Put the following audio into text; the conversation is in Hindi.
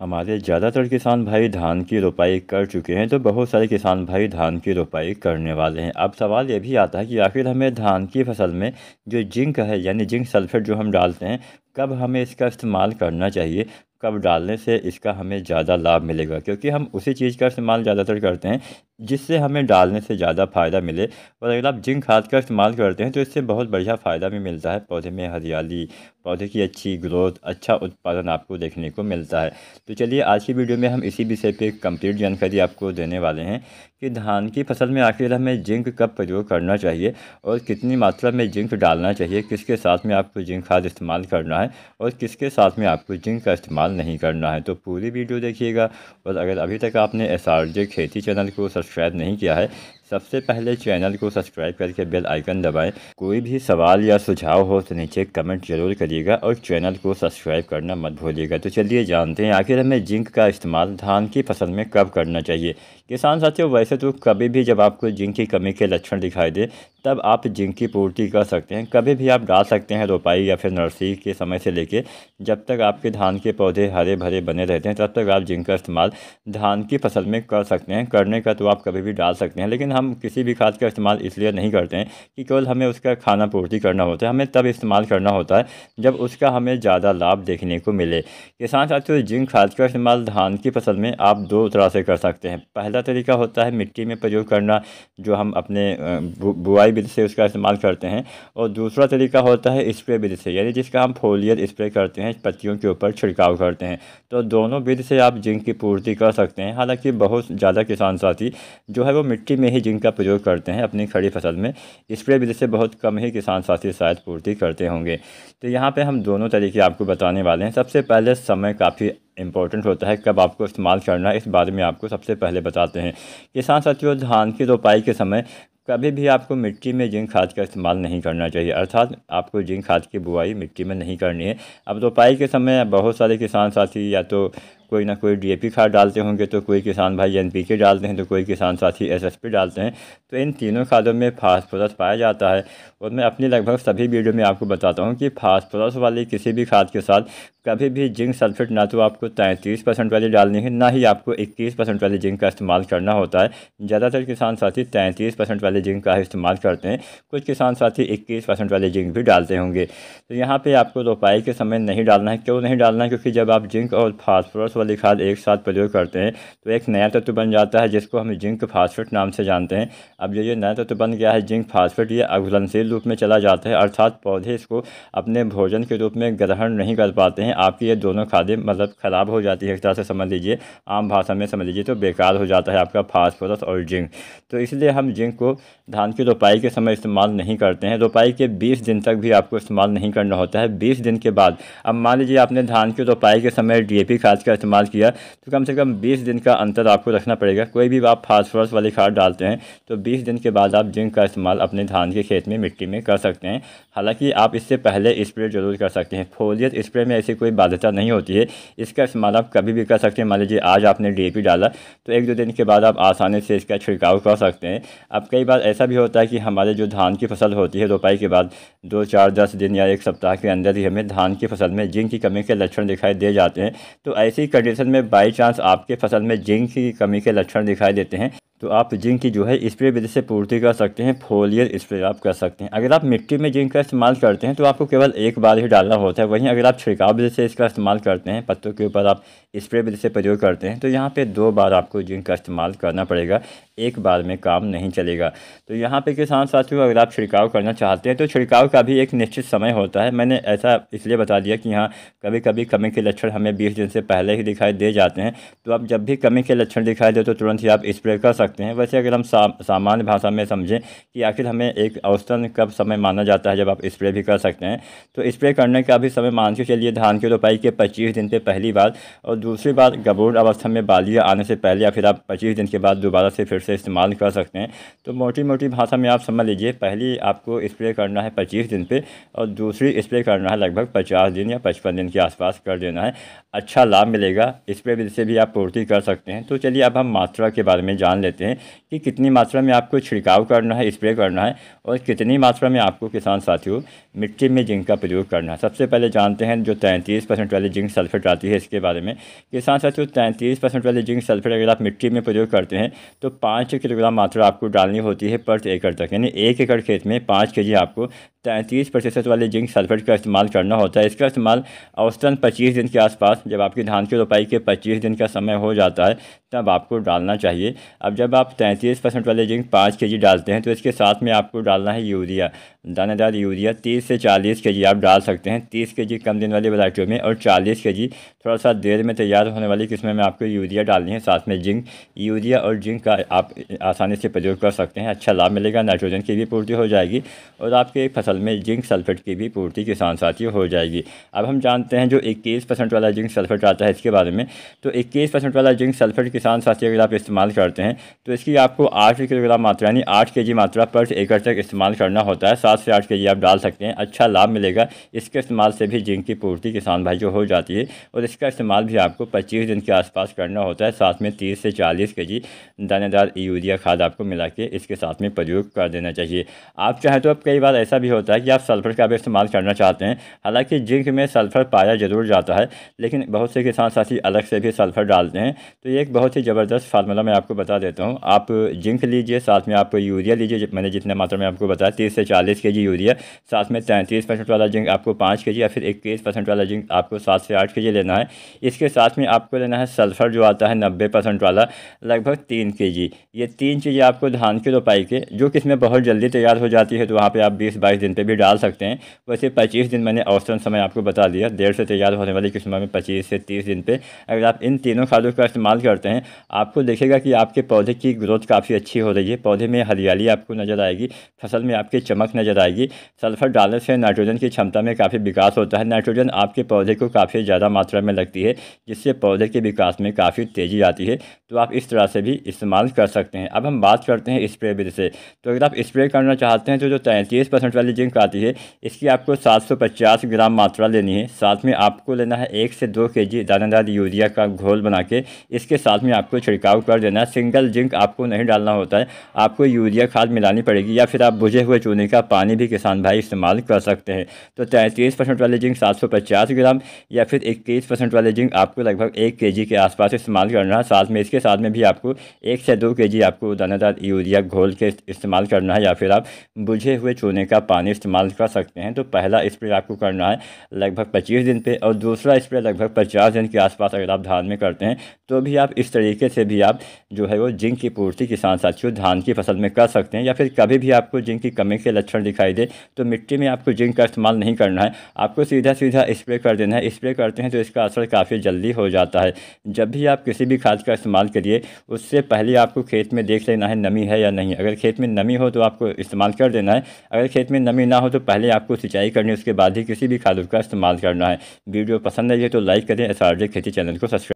हमारे ज़्यादातर किसान भाई धान की रोपाई कर चुके हैं तो बहुत सारे किसान भाई धान की रोपाई करने वाले हैं अब सवाल ये भी आता है कि आखिर हमें धान की फसल में जो जिंक है यानी जिंक सल्फेट जो हम डालते हैं कब हमें इसका इस्तेमाल करना चाहिए कब डालने से इसका हमें ज़्यादा लाभ मिलेगा क्योंकि हम उसी चीज़ का इस्तेमाल ज़्यादातर करते हैं जिससे हमें डालने से ज़्यादा फ़ायदा मिले और अगर आप जिंक खाद का इस्तेमाल करते हैं तो इससे बहुत बढ़िया फ़ायदा भी मिलता है पौधे में हरियाली पौधे की अच्छी ग्रोथ अच्छा उत्पादन आपको देखने को मिलता है तो चलिए आज की वीडियो में हम इसी विषय पर कम्प्लीट जानकारी आपको देने वाले हैं कि धान की फसल में आखिर हमें जिंक कब प्रयोग करना चाहिए और कितनी मात्रा में जिंक डालना चाहिए किसके साथ में आपको जिंक खाद इस्तेमाल करना है और किसके साथ में आपको जिंक का इस्तेमाल इस्तेमाल नहीं करना है तो पूरी वीडियो देखिएगा और अगर अभी तक आपने एस खेती चैनल को सब्सक्राइब नहीं किया है सबसे पहले चैनल को सब्सक्राइब करके बेल आइकन दबाएं कोई भी सवाल या सुझाव हो तो नीचे कमेंट जरूर करिएगा और चैनल को सब्सक्राइब करना मत भूलिएगा तो चलिए जानते हैं आखिर हमें जिंक का इस्तेमाल धान की फसल में कब करना चाहिए किसान साथियों वैसे तो कभी भी जब आपको जिंक की कमी के लक्षण दिखाई दे तब आप जिंक की पूर्ति कर सकते हैं कभी भी आप डाल सकते हैं रोपाई या फिर नर्सरी के समय से लेके जब तक आपके धान के पौधे हरे भरे बने रहते हैं तब तक आप जिंक का इस्तेमाल धान की फसल में कर सकते हैं करने का तो आप कभी भी डाल सकते हैं लेकिन हम किसी भी खाद का इस्तेमाल इसलिए नहीं करते हैं कि केवल हमें उसका खाना पूर्ति करना होता है हमें तब इस्तेमाल करना होता है जब उसका हमें ज़्यादा लाभ देखने को मिले किसान साथियों जिंक खाद का इस्तेमाल धान की फसल में आप दो तरह से कर सकते हैं पहला तरीका होता है मिट्टी में प्रयोग करना जो हम अपने बुआई बिल से उसका इस्तेमाल करते हैं और दूसरा तरीका होता है स्प्रे बिल से यानी जिसका हम फोलियर स्प्रे करते हैं पत्तियों के ऊपर छिड़काव करते हैं तो दोनों विध से आप जिंक की पूर्ति कर सकते हैं हालांकि बहुत ज़्यादा किसान साथी जो है वो मिट्टी में ही जिंक का प्रयोग करते हैं अपनी खड़ी फसल में स्प्रे विधि से बहुत कम ही किसान साथी शायद पूर्ति करते होंगे तो यहाँ पर हम दोनों तरीके आपको बताने वाले हैं सबसे पहले समय काफ़ी इंपॉर्टेंट होता है कब आपको इस्तेमाल करना है इस बारे में आपको सबसे पहले बताते हैं किसान साथियों धान की रोपाई के समय कभी भी आपको मिट्टी में जिंक खाद का इस्तेमाल नहीं करना चाहिए अर्थात आपको जिंक खाद की बुआई मिट्टी में नहीं करनी है अब रोपाई के समय बहुत सारे किसान साथी या तो कोई ना कोई डीएपी खाद डालते होंगे तो कोई किसान भाई एनपीके डालते हैं तो कोई किसान साथी एसएसपी डालते हैं तो इन तीनों खादों में फास्फोरस पाया जाता है और मैं अपनी लगभग सभी वीडियो में आपको बताता हूँ कि फास्फोरस वाली किसी भी खाद के साथ कभी भी जिंक सल्फेट ना तो आपको तैंतीस परसेंट वाली डालनी है ना ही आपको इक्कीस परसेंट वाली जिंक का इस्तेमाल करना होता है ज़्यादातर किसान साथी तैंतीस परसेंट वाली जिंक का इस्तेमाल करते हैं कुछ किसान साथी इक्कीस परसेंट वाली जिंक भी डालते होंगे तो यहाँ पर आपको रोपाई के समय नहीं डालना है क्यों नहीं डालना है क्योंकि जब आप जिंक और फास्फोरस वाली खाद एक साथ प्रयोग करते हैं तो एक नया तत्व बन जाता है जिसको हम जिंक फास्फेट नाम से जानते हैं अब जो ये नया तत्व बन गया है जिंक फास्फेट ये अघुलनशील रूप में चला जाता है अर्थात पौधे इसको अपने भोजन के रूप में ग्रहण नहीं कर पाते हैं आपकी ये दोनों खादें मतलब ख़राब हो जाती है एक तरह से समझ लीजिए आम भाषा में समझ लीजिए तो बेकार हो जाता है आपका फास्फोरस और जिंक तो इसलिए हम जिंक को धान की रोपाई के समय इस्तेमाल नहीं करते हैं रोपाई के बीस दिन तक भी आपको इस्तेमाल नहीं करना होता है बीस दिन के बाद अब मान लीजिए आपने धान की रोपाई के समय डी खाद का इस्तेमाल किया तो कम से कम बीस दिन का अंतर आपको रखना पड़ेगा कोई भी आप फास्फोरस वाली खाद डालते हैं तो बीस दिन के बाद आप जिंक का इस्तेमाल अपने धान के खेत में मिट्टी में कर सकते हैं हालाँकि आप इससे पहले स्प्रे ज़रूर कर सकते हैं फोलियत स्प्रे में ऐसी कोई बाध्यता नहीं होती है इसका इस्तेमाल आप कभी भी कर सकते हैं मान लीजिए आज आपने डी डाला तो एक दो दिन के बाद आप आसानी से इसका छिड़काव कर सकते हैं अब कई बार ऐसा भी होता है कि हमारे जो धान की फसल होती है रोपाई के बाद दो चार दस दिन या एक सप्ताह के अंदर ही हमें धान की फसल में जिंक की कमी के लक्षण दिखाई दे जाते हैं तो ऐसी कंडीशन में बाई चांस आपके फसल में जिंक की कमी के लक्षण दिखाई देते हैं तो आप जिंक की जो है स्प्रे विधि से पूर्ति कर सकते हैं फोलियर स्प्रे आप कर सकते हैं अगर आप मिट्टी में जिंक का इस्तेमाल करते हैं तो आपको केवल एक बार ही डालना होता है वहीं अगर आप छिड़काव विधि से इसका इस्तेमाल करते हैं पत्तों के ऊपर आप स्प्रे विधि से प्रयोग करते हैं तो यहाँ पे दो बार आपको जिंक का इस्तेमाल करना पड़ेगा एक बार में काम नहीं चलेगा तो यहाँ पर किसान साथियों अगर आप छिड़काव करना चाहते हैं तो छिड़काव का भी एक निश्चित समय होता है मैंने ऐसा इसलिए बता दिया कि यहाँ कभी कभी कमी के लक्षण हमें बीस दिन से पहले ही दिखाई दे जाते हैं तो आप जब भी कमी के लक्षण दिखाई दे तो तुरंत ही आप स्प्रे कर सकते हैं वैसे अगर हम सामान्य भाषा में समझें कि आखिर हमें एक औसतन कब समय माना जाता है जब आप स्प्रे भी कर सकते हैं तो स्प्रे करने का भी समय मान के चलिए धान की रोपाई के पच्चीस दिन से पहली बार और दूसरी बार गबूर अवस्था में बालियाँ आने से पहले या फिर आप पच्चीस दिन के बाद दोबारा से फिर से इस्तेमाल कर सकते हैं तो मोटी मोटी भाषा में आप समझ लीजिए पहली आपको स्प्रे करना है पच्चीस दिन पर और दूसरी स्प्रे करना है लगभग पचास दिन या पचपन दिन के आसपास कर देना है अच्छा लाभ मिलेगा इस से भी आप पूर्ति कर सकते हैं तो चलिए अब हम मात्रा के बारे में जान लेते हैं देते हैं कि कितनी मात्रा में आपको छिड़काव करना है स्प्रे करना है और कितनी मात्रा में आपको किसान साथियों मिट्टी में जिंक का प्रयोग करना है सबसे पहले जानते हैं जो तैंतीस परसेंट वाली जिंक सल्फेट आती है इसके बारे में किसान साथियों तैंतीस परसेंट वाली जिंक सल्फेट अगर आप मिट्टी में प्रयोग करते हैं तो पाँच किलोग्राम मात्रा आपको डालनी होती है पर एकड़ तक यानी एक एकड़ खेत में पाँच के आपको तैंतीस प्रतिशत वाले जिंक सल्फेट का इस्तेमाल करना होता है इसका इस्तेमाल औसतन पच्चीस दिन के आसपास जब आपकी धान की रोपाई के पच्चीस दिन का समय हो जाता है तब आपको डालना चाहिए अब जब आप तैंतीस परसेंट वाले जिंक पाँच के जी डालते हैं तो इसके साथ में आपको डालना है यूरिया दानेदार यूरिया तीस से चालीस के जी आप डाल सकते हैं तीस के जी कम दिन वाली वराइटियों में और चालीस के जी थोड़ा सा देर में तैयार होने वाली किस्में में आपको यूरिया डालनी है साथ में जिंक यूरिया और जिंक का आप आसानी से प्रयोग कर सकते हैं अच्छा लाभ मिलेगा नाइट्रोजन की भी पूर्ति हो जाएगी और आपके फसल साल में जिंक सल्फेट की भी पूर्ति किसान साथियों हो जाएगी अब हम जानते हैं जो इक्कीस परसेंट वाला जिंक सल्फेट आता है इसके बारे में तो इक्कीस परसेंट वाला जिंक सल्फेट किसान साथी अगर आप इस्तेमाल करते हैं तो इसकी आपको आठ किलोग्राम मात्रा यानी आठ के मात्रा पर एकड़ तक इस्तेमाल करना होता है सात से आठ के आप डाल सकते हैं अच्छा लाभ मिलेगा इसके इस्तेमाल से भी जिंक की पूर्ति किसान भाई जो हो जाती है और इसका इस्तेमाल भी आपको पच्चीस दिन के आसपास करना होता है साथ में तीस से चालीस के जी दानेदार यूरिया खाद आपको मिला के इसके साथ में प्रयोग कर देना चाहिए आप चाहें तो अब कई बार ऐसा भी होता होता है कि आप सल्फ़र का भी इस्तेमाल करना चाहते हैं हालांकि जिंक में सल्फ़र पाया जरूर जाता है लेकिन बहुत से किसान साथी अलग से भी सल्फ़र डालते हैं तो ये एक बहुत ही ज़बरदस्त फार्मूला मैं आपको बता देता हूँ आप जिंक लीजिए साथ में आप यूरिया लीजिए मैंने जितने मात्रा में आपको बताया तीस से चालीस के जी यूरिया साथ में तैंतीस परसेंट वाला जिंक आपको पाँच के जी या फिर इक्कीस परसेंट वाला जिंक आपको सात से आठ के जी लेना है इसके साथ में आपको लेना है सल्फ़र जो आता है नब्बे परसेंट वाला लगभग तीन के जी ये तीन चीज़ें आपको धान की रोपाई के जो किसमें बहुत जल्दी तैयार हो जाती है तो वहाँ पर आप बीस बाईस दिन पे भी डाल सकते हैं वैसे पच्चीस दिन मैंने औसतन समय आपको बता दिया देर से तैयार होने वाली किस्म में 25 से 30 दिन पे अगर आप इन तीनों खादों का इस्तेमाल करते हैं आपको देखेगा कि आपके पौधे की ग्रोथ काफ़ी अच्छी हो रही है पौधे में हरियाली आपको नज़र आएगी फसल में आपकी चमक नज़र आएगी सल्फ़र डालने से नाइट्रोजन की क्षमता में काफ़ी विकास होता है नाइट्रोजन आपके पौधे को काफ़ी ज़्यादा मात्रा में लगती है जिससे पौधे के विकास में काफ़ी तेज़ी आती है तो आप इस तरह से भी इस्तेमाल कर सकते हैं अब हम बात करते हैं स्प्रे विधि से तो अगर आप स्प्रे करना चाहते हैं तो जो तैंतीस परसेंट वाली जिंक आती है इसकी आपको 750 ग्राम मात्रा लेनी है साथ में आपको लेना है एक से दो के जी दानादार यूरिया का घोल बना के इसके साथ में आपको छिड़काव कर देना है सिंगल जिंक आपको नहीं डालना होता है आपको यूरिया खाद मिलानी पड़ेगी या फिर आप बुझे हुए चूने का पानी भी किसान भाई इस्तेमाल कर सकते हैं तो तैंतीस परसेंट वाले जिंक सात ग्राम या फिर इक्कीस परसेंट वाले जिंक आपको लगभग एक के जी के आसपास इस्तेमाल करना है साथ में इसके साथ में भी आपको एक से दो के जी आपको दानादार यूरिया घोल के इस्तेमाल करना है या फिर आप बुझे हुए चूने का पानी सामान्य इस्तेमाल कर सकते हैं तो पहला स्प्रे आपको करना है लगभग पच्चीस दिन पे और दूसरा स्प्रे लगभग पचास दिन के आसपास अगर आप धान में करते हैं तो भी आप इस तरीके से भी आप जो है वो जिंक की पूर्ति किसान साथियों धान की फसल में कर सकते हैं या फिर कभी भी आपको जिंक की कमी के लक्षण दिखाई दे तो मिट्टी में आपको जिंक का इस्तेमाल नहीं करना है आपको सीधा सीधा स्प्रे कर देना है स्प्रे करते हैं तो इसका असर काफ़ी जल्दी हो जाता है जब भी आप किसी भी खाद का इस्तेमाल करिए उससे पहले आपको खेत में देख लेना है नमी है या नहीं अगर खेत में नमी हो तो आपको इस्तेमाल कर देना है अगर खेत में नमी में ना हो तो पहले आपको सिंचाई करनी उसके बाद ही किसी भी खादों का इस्तेमाल करना है वीडियो पसंद आई है तो लाइक करें एस खेती चैनल को सब्सक्राइब